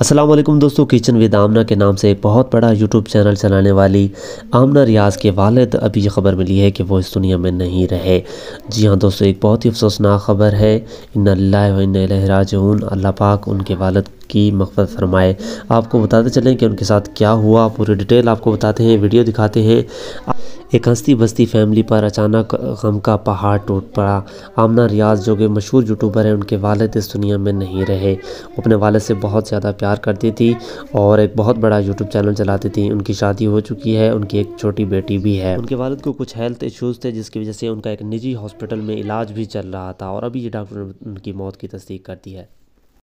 असलम दोस्तों kitchen with आमना के नाम से एक बहुत बड़ा यूट्यूब चैनल चलाने वाली आमना रियाज के वालद अभी ये खबर मिली है कि वो इस दुनिया में नहीं रहे जी हाँ दोस्तों एक बहुत ही अफसोसनाक खबर है इन अल्लाह इन राजून अल्लाह पाक उनके वालद की मकफत फरमाए आपको बताते चलें कि उनके साथ क्या हुआ पूरी डिटेल आपको बताते हैं वीडियो दिखाते हैं एक हंसती बस्ती फैमिली पर अचानक गम का पहाड़ टूट पड़ा आमना रियाज जो कि मशहूर यूट्यूबर हैं उनके वालद इस दुनिया में नहीं रहे अपने वालद से बहुत ज़्यादा प्यार करती थी और एक बहुत बड़ा यूट्यूब चैनल चलाती थी उनकी शादी हो चुकी है उनकी एक छोटी बेटी भी है उनके वालद को कुछ हेल्थ इशूज़ थे जिसकी वजह से उनका एक निजी हॉस्पिटल में इलाज भी चल रहा था और अभी ये डॉक्टर उनकी मौत की तस्दीक करती है